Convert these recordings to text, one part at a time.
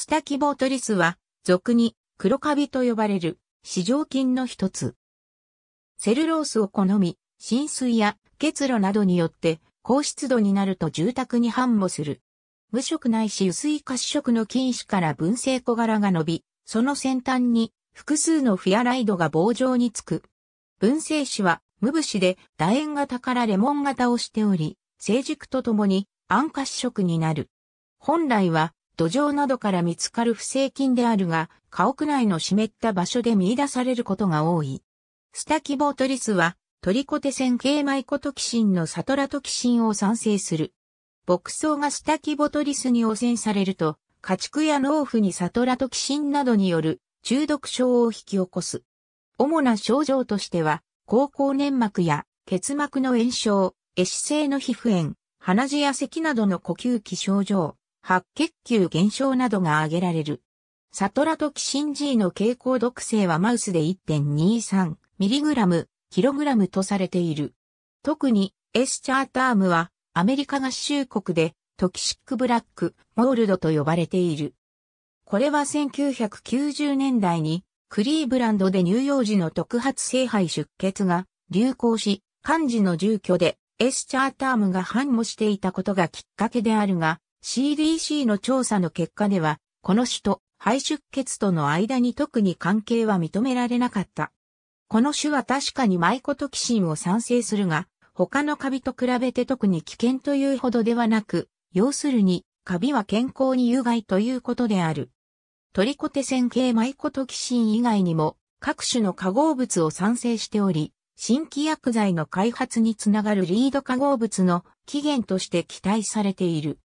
スタキボトリスは、俗に黒カビと呼ばれる、四条菌の一つ。セルロースを好み、浸水や結露などによって、高湿度になると住宅に繁茂する。無色ないし薄い褐色の菌糸から分生小柄が伸び、その先端に複数のフィアライドが棒状につく。分生子は無節で楕円型からレモン型をしており、成熟とともに暗褐色になる。本来は土壌などから見つかる不正菌であるが、家屋内の湿った場所で見出されることが多い。スタキボートリスは、トリコテ線系マイコトキシンのサトラトキシンを産生する。牧草がスタキボトリスに汚染されると、家畜や農夫にサトラトキシンなどによる中毒症を引き起こす。主な症状としては、高校粘膜や結膜の炎症、壊死性の皮膚炎、鼻血や咳などの呼吸器症状。白血球減少などが挙げられる。サトラトキシン G の蛍光毒性はマウスで 1.23mg、kg とされている。特に S チャータームはアメリカ合衆国でトキシックブラック、モールドと呼ばれている。これは1990年代にクリーブランドで乳幼児の特発性肺出血が流行し、漢字の住居で S チャータームが反応していたことがきっかけであるが、CDC の調査の結果では、この種と肺出血との間に特に関係は認められなかった。この種は確かにマイコトキシンを産生するが、他のカビと比べて特に危険というほどではなく、要するに、カビは健康に有害ということである。トリコテ線系マイコトキシン以外にも、各種の化合物を産生しており、新規薬剤の開発につながるリード化合物の起源として期待されている。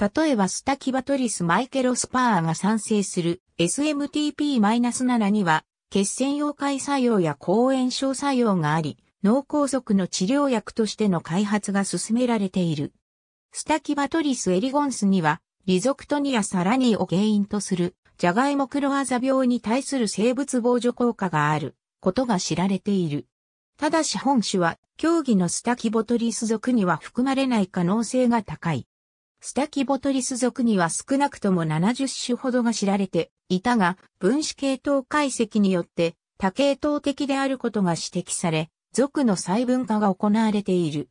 例えばスタキバトリスマイケロスパーが賛成する SMTP-7 には、血栓溶解作用や抗炎症作用があり、脳梗塞の治療薬としての開発が進められている。スタキバトリスエリゴンスには、リゾクトニアサラニーを原因とする、ジャガイモクロアザ病に対する生物防除効果がある、ことが知られている。ただし本種は、競技のスタキボトリス属には含まれない可能性が高い。スタキボトリス属には少なくとも70種ほどが知られていたが、分子系統解析によって多系統的であることが指摘され、属の細分化が行われている。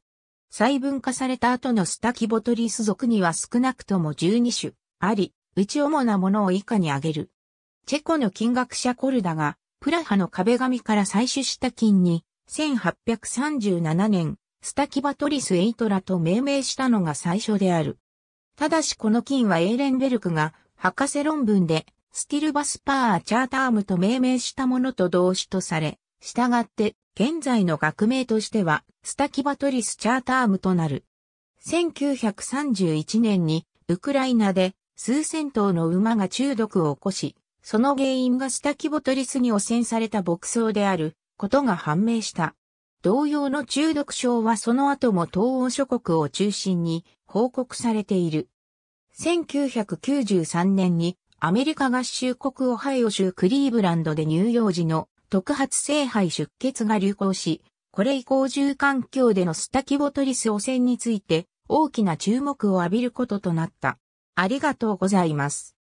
細分化された後のスタキボトリス属には少なくとも12種あり、うち主なものを以下に挙げる。チェコの金学者コルダが、プラハの壁紙から採取した金に、1837年、スタキバトリスエイトラと命名したのが最初である。ただしこの菌はエーレンベルクが博士論文でスティルバスパーチャータームと命名したものと同種とされ、従って現在の学名としてはスタキバトリスチャータームとなる。1931年にウクライナで数千頭の馬が中毒を起こし、その原因がスタキボトリスに汚染された牧草であることが判明した。同様の中毒症はその後も東欧諸国を中心に報告されている。1993年にアメリカ合衆国オハイオ州クリーブランドで乳幼児の特発性肺出血が流行し、これ以降住環境でのスタキボトリス汚染について大きな注目を浴びることとなった。ありがとうございます。